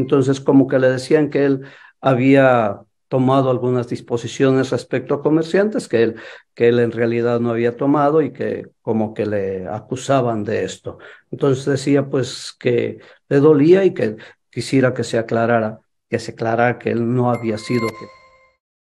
Entonces, como que le decían que él había tomado algunas disposiciones respecto a comerciantes que él, que él en realidad no había tomado y que como que le acusaban de esto. Entonces decía pues que le dolía y que quisiera que se aclarara, que se aclarara que él no había sido que